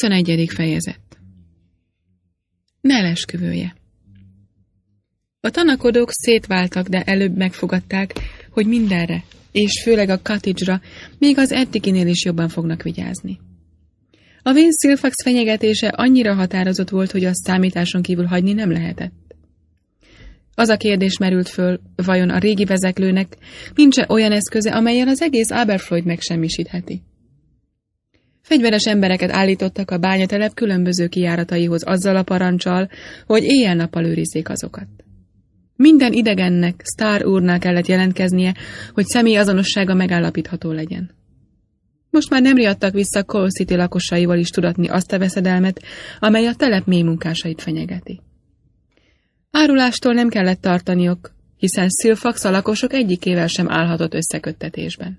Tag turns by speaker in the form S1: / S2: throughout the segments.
S1: 21. fejezet Nel esküvője A tanakodók szétváltak, de előbb megfogadták, hogy mindenre, és főleg a cottage még az eddiginél is jobban fognak vigyázni. A Vin Silfax fenyegetése annyira határozott volt, hogy azt számításon kívül hagyni nem lehetett. Az a kérdés merült föl, vajon a régi vezeklőnek nincs -e olyan eszköze, amelyen az egész Aberfloyd megsemmisítheti. Fegyveres embereket állítottak a bányatelep különböző kiárataihoz azzal a parancsal, hogy éjjel-nappal őrizzék azokat. Minden idegennek, sztár úrnál kellett jelentkeznie, hogy személy azonossága megállapítható legyen. Most már nem riadtak vissza Cole City lakosaival is tudatni azt a veszedelmet, amely a telep mély munkásait fenyegeti. Árulástól nem kellett tartaniok, hiszen Silfax a lakosok egyikével sem állhatott összeköttetésben.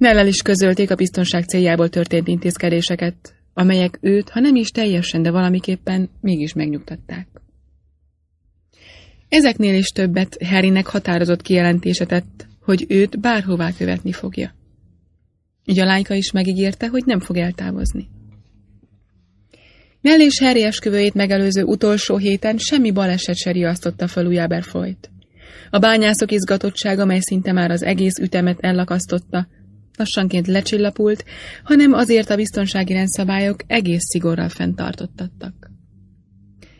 S1: Nellel is közölték a biztonság céljából történt intézkedéseket, amelyek őt, ha nem is teljesen, de valamiképpen mégis megnyugtatták. Ezeknél is többet Harrynek határozott kijelentése tett, hogy őt bárhová követni fogja. Így a lányka is megígérte, hogy nem fog eltávozni. Nell és Harry esküvőjét megelőző utolsó héten semmi baleset se riasztotta fel folyt. A bányászok izgatottsága, amely szinte már az egész ütemet ellakasztotta, lassanként lecsillapult, hanem azért a biztonsági rendszabályok egész szigorral fenntartottattak.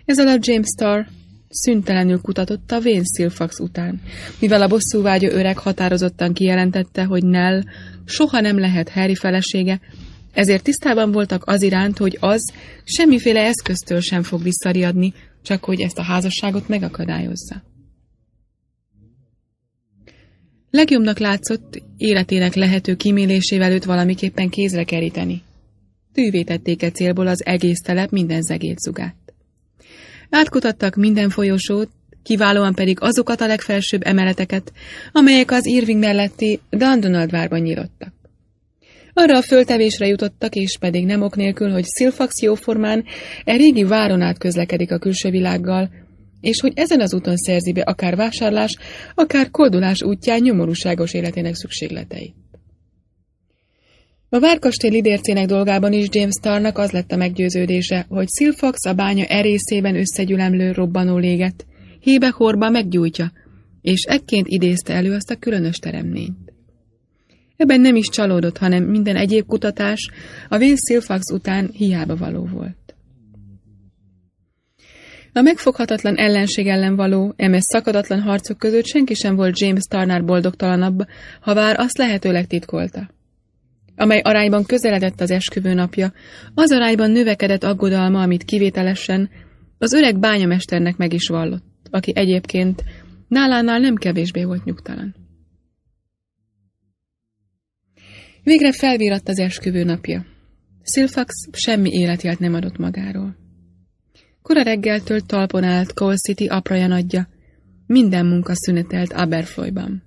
S1: Ez alatt James Starr szüntelenül kutatott a vén Silfax után, mivel a bosszúvágyó öreg határozottan kijelentette, hogy Nell soha nem lehet Harry felesége, ezért tisztában voltak az iránt, hogy az semmiféle eszköztől sem fog visszariadni, csak hogy ezt a házasságot megakadályozza. Legjobbnak látszott életének lehető kimélésével őt valamiképpen kézre keríteni. Tűvé tették e célból az egész telep minden zegét zugát. Átkutattak minden folyosót, kiválóan pedig azokat a legfelsőbb emeleteket, amelyek az Irving melletti várban nyílottak. Arra a föltevésre jutottak, és pedig nem ok nélkül, hogy Silfax jóformán e régi váron át közlekedik a külső világgal, és hogy ezen az úton szerzi be akár vásárlás, akár koldulás útján nyomorúságos életének szükségleteit. A Várkastély lidércének dolgában is James Starnak az lett a meggyőződése, hogy Silfax a bánya erészében összegyülemlő robbanó léget, hébe-horba meggyújtja, és ekként idézte elő azt a különös teremnényt. Ebben nem is csalódott, hanem minden egyéb kutatás a vén Silfax után hiába való volt. A megfoghatatlan ellenség ellen való, emes szakadatlan harcok között senki sem volt James Tarnár boldogtalanabb, ha vár azt lehetőleg titkolta. Amely arányban közeledett az esküvő napja, az arányban növekedett aggodalma, amit kivételesen az öreg bányamesternek meg is vallott, aki egyébként nálánál nem kevésbé volt nyugtalan. Végre felvíratt az esküvő napja. Silfax semmi életjelt nem adott magáról. Kora reggeltől talpon állt Cole City apraja nagyja. Minden munka szünetelt Aberfloyban.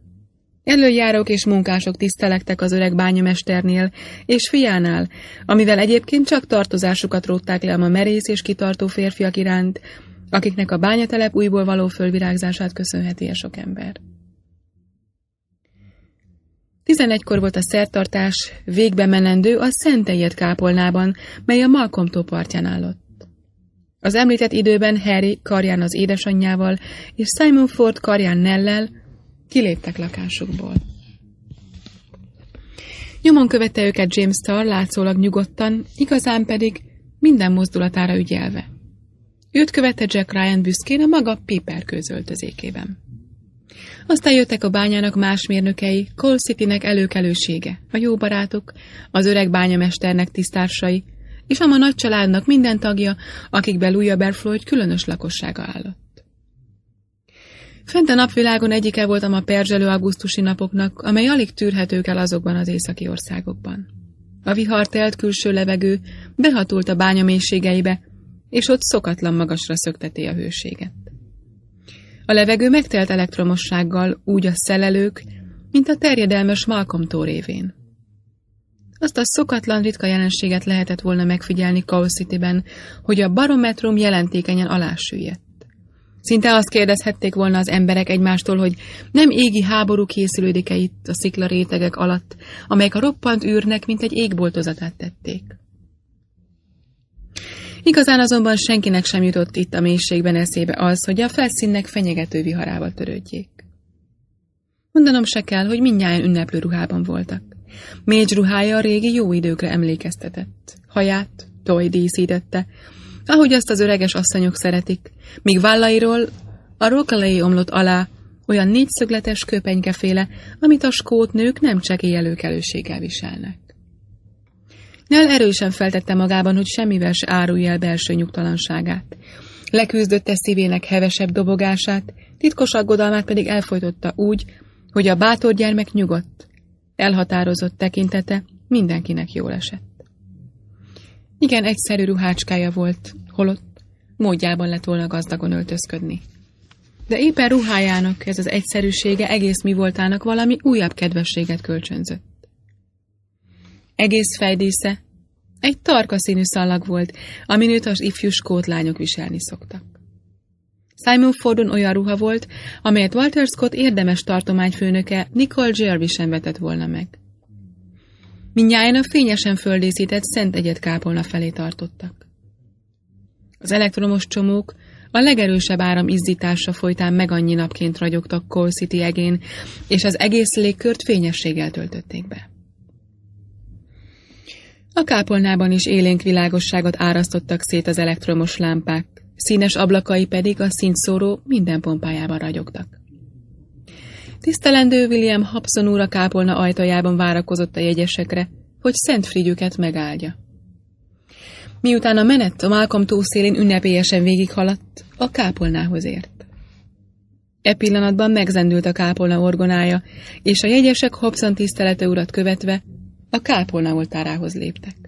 S1: Előjárók és munkások tisztelektek az öreg bányamesternél és fiánál, amivel egyébként csak tartozásukat rótták le a merész és kitartó férfiak iránt, akiknek a bányatelep újból való fölvirágzását köszönheti a e sok ember. Tizenegykor volt a szertartás végbe menendő a Szentejét kápolnában, mely a Malkomtó partján állott. Az említett időben Harry karján az édesanyjával és Simon Ford karján Nellel kiléptek lakásukból. Nyomon követte őket James Starr látszólag nyugodtan, igazán pedig minden mozdulatára ügyelve. Őt követte Jack Ryan büszkén a maga Piper közöltözékében. Aztán jöttek a bányának más mérnökei, Cole Citynek előkelősége, a jó barátok, az öreg bányamesternek tisztársai, és ama nagy családnak minden tagja, akikben újabb Berfloyd különös lakossága állott. Fent a napvilágon egyike voltam a perzselő augusztusi napoknak, amely alig tűrhetők el azokban az északi országokban. A telt külső levegő behatolt a bánya mélységeibe, és ott szokatlan magasra szökteti a hőséget. A levegő megtelt elektromossággal, úgy a szelelők, mint a terjedelmes Malcolm révén azt a szokatlan ritka jelenséget lehetett volna megfigyelni Chaos City-ben, hogy a barometrum jelentékenyen alásüllyedt. Szinte azt kérdezhették volna az emberek egymástól, hogy nem égi háború készülődik-e itt a szikla rétegek alatt, amelyek a roppant űrnek, mint egy égboltozatát tették. Igazán azonban senkinek sem jutott itt a mélységben eszébe az, hogy a felszínnek fenyegető viharával törődjék. Mondanom se kell, hogy mindnyáján ünneplő ruhában voltak. Mécs ruhája a régi jó időkre emlékeztetett. Haját toj díszítette, ahogy azt az öreges asszonyok szeretik, míg vállairól a rokalei omlott alá olyan négyszögletes köpenykeféle, amit a skót nők nem csekély előkelőséggel viselnek. Nel erősen feltette magában, hogy semmivel se árulja el belső nyugtalanságát. Leküzdötte szívének hevesebb dobogását, titkos aggodalmát pedig elfolytotta úgy, hogy a bátor gyermek nyugodt, Elhatározott tekintete mindenkinek jól esett. Igen, egyszerű ruhácskája volt, holott módjában lett volna gazdagon öltözködni. De éppen ruhájának ez az egyszerűsége egész mi voltának valami újabb kedvességet kölcsönzött. Egész fejdísze egy tarka színű szalag volt, amin őt az ifjús kótlányok lányok viselni szoktak. Simon Fordon olyan ruha volt, amelyet Walter Scott érdemes tartományfőnöke Nicole Jervis sem vetett volna meg. Mindjárt a fényesen földészített szent egyet kápolna felé tartottak. Az elektromos csomók a legerősebb áram izzítása folytán meg annyi napként ragyogtak Cole City egén, és az egész légkört fényességgel töltötték be. A kápolnában is élénk világosságot árasztottak szét az elektromos lámpák, színes ablakai pedig a szintszóró minden pompájában ragyogtak. Tisztelendő William Hobson úr a kápolna ajtajában várakozott a jegyesekre, hogy Szent Frigyüket megáldja. Miután a menet a Malcolm túlszélén ünnepélyesen végighaladt, a kápolnához ért. E pillanatban megzendült a kápolna orgonája, és a jegyesek Hobson tisztelete urat követve a kápolna oltárához léptek.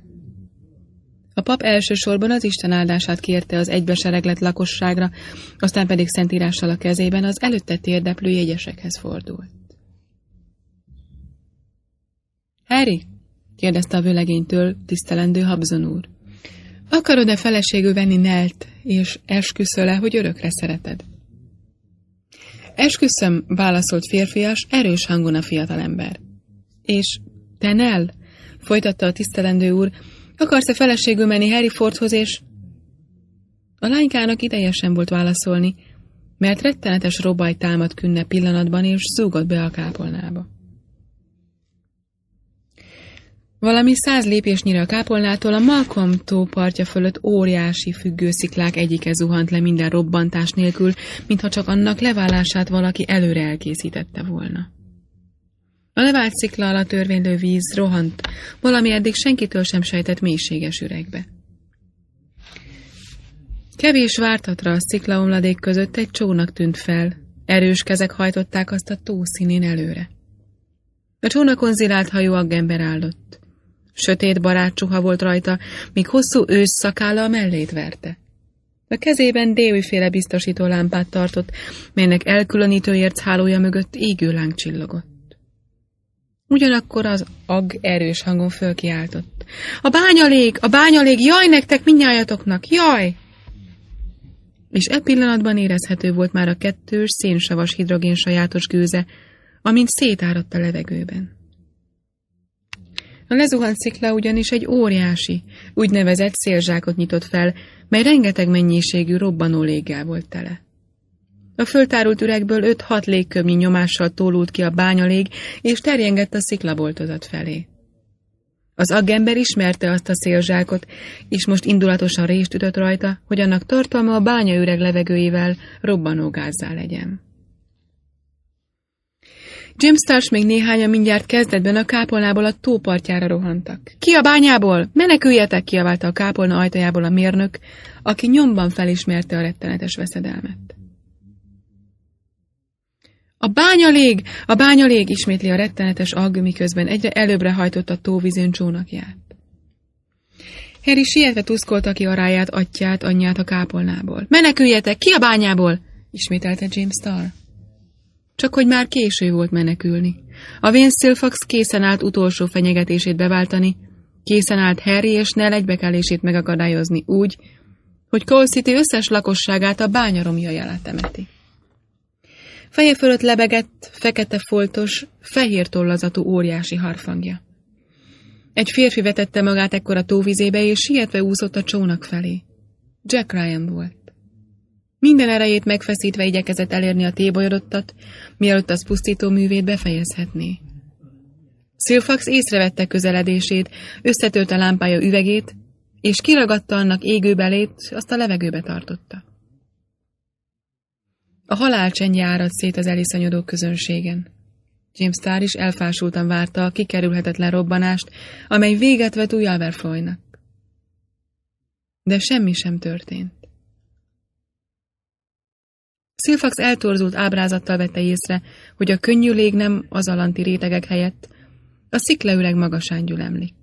S1: A pap elsősorban az Isten áldását kérte az egybesereglet lakosságra, aztán pedig szentírással a kezében az előtte térdeplő jegyesekhez fordult. Harry? kérdezte a vőlegénytől tisztelendő Habzon úr. Akarod-e feleségül venni Nelt, és esküszöle, hogy örökre szereted? Esküszöm, válaszolt férfias, erős hangon a fiatalember. És te Nell? folytatta a tisztelendő úr, Akarsz-e feleségül menni Fordhoz, és... A lánykának ideje sem volt válaszolni, mert rettenetes robaj támad künne pillanatban, és zúgott be a kápolnába. Valami száz lépésnyire a kápolnától a Malcolm tó partja fölött óriási függősziklák egyike zuhant le minden robbantás nélkül, mintha csak annak leválását valaki előre elkészítette volna. A levált szikla alatt törvénylő víz rohant, valami eddig senkitől sem sejtett mélységes üregbe. Kevés vártatra a sziklaomladék között egy csónak tűnt fel, erős kezek hajtották azt a tószínén előre. A csónakon zilált hajó aggember állott. Sötét barátcsuha volt rajta, míg hosszú ősz szakála a mellét verte. A kezében déviféle biztosító lámpát tartott, melynek elkülönítő érc hálója mögött égő láng csillogott. Ugyanakkor az ag erős hangon fölkiáltott. A bányalég, a bányalég, jaj nektek minnyájatoknak, jaj! És e pillanatban érezhető volt már a kettős szénsavas hidrogén sajátos gőze, amint szétáradt a levegőben. A lezuhant szikla ugyanis egy óriási, úgynevezett szélzsákot nyitott fel, mely rengeteg mennyiségű robbanó léggel volt tele. A föltárult üregből öt-hat légkömnyi nyomással tólult ki a bányalég, és terjengett a sziklaboltozat felé. Az aggember ismerte azt a szélzsákot, és most indulatosan részt ütött rajta, hogy annak tartalma a üreg levegőivel robbanógázzá legyen. Jim Stars még néhányan mindjárt kezdetben a kápolnából a tópartjára rohantak. Ki a bányából? Meneküljetek! kiaválta a kápolna ajtajából a mérnök, aki nyomban felismerte a rettenetes veszedelmet. A bányalég! A bányalég! ismétli a rettenetes agg, miközben egyre előbbre hajtott a tóvizén csónakját. Harry sietve tuszkolta ki a ráját, atyát, anyját a kápolnából. Meneküljetek! Ki a bányából? ismételte James Starr. Csak hogy már késő volt menekülni. A vénszilfax készen állt utolsó fenyegetését beváltani, készen állt Harry és Nell egybekelését megakadályozni úgy, hogy Cole City összes lakosságát a bányaromja jelá temetik. Feje fölött lebegett, fekete foltos, fehér tollazatú óriási harfangja. Egy férfi vetette magát ekkor a tóvizébe, és sietve úszott a csónak felé. Jack Ryan volt. Minden erejét megfeszítve igyekezett elérni a tébolyodottat, mielőtt az pusztító művét befejezhetné. Silfax észrevette közeledését, összetölt a lámpája üvegét, és kiragadta annak égőbelét, azt a levegőbe tartotta. A csendje árad szét az eliszonyodó közönségen. James Starr is elfásultan várta a kikerülhetetlen robbanást, amely véget vet új Alverfloynak. De semmi sem történt. Szilfax eltorzult ábrázattal vette észre, hogy a könnyű lég nem az alanti rétegek helyett a szikleüreg magasán gyülemlik.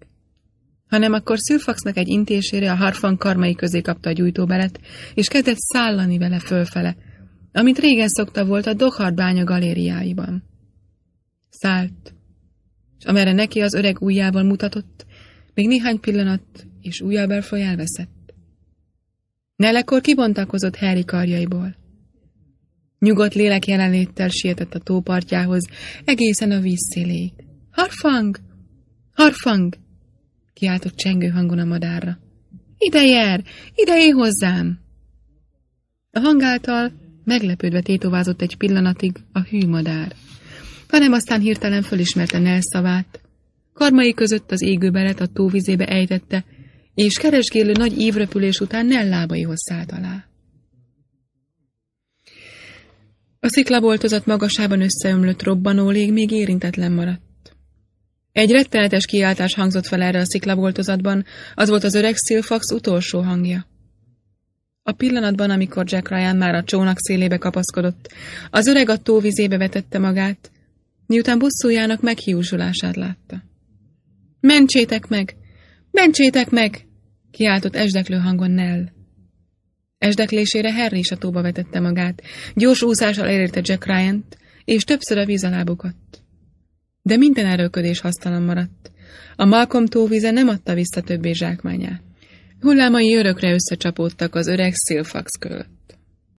S1: Hanem akkor Szilfaxnak egy intésére a harfan karmai közé kapta a gyújtóbelet, és kezdett szállani vele fölfele, amit régen szokta volt a Dohar bánya galériáiban. Szállt, és amerre neki az öreg ujjával mutatott, még néhány pillanat, és újabb elfoly elveszett. Nelekor kibontakozott Harry karjaiból. Nyugodt lélek jelenléttel sietett a tópartjához, egészen a víz széléig. Harfang! Harfang! kiáltott csengő hangon a madárra. Ide jár! Ide hozzám! A hang által Meglepődve tétovázott egy pillanatig a hűmadár. hanem aztán hirtelen fölismerte Nell szavát. Karmai között az égő beret a tóvizébe ejtette, és keresgélő nagy ívröpülés után Nell lábaihoz szállt alá. A sziklaboltozat magasában összeömlött robbanó lég még érintetlen maradt. Egy rettenetes kiáltás hangzott fel erre a sziklaboltozatban, az volt az öreg Szilfax utolsó hangja. A pillanatban, amikor Jack Ryan már a csónak szélébe kapaszkodott, az öreg a tó vizébe vetette magát, miután bosszújának meghiúsulását látta. Mentsétek meg! Mentsétek meg! kiáltott esdeklő hangon Nell. Esdeklésére Harry is a tóba vetette magát, gyors úszással elérte Jack ryan és többször a víz alá De minden erőködés hasztalan maradt. A Malcolm tóvize nem adta vissza többé zsákmányát. Hullámai örökre összecsapódtak az öreg szilfax körül.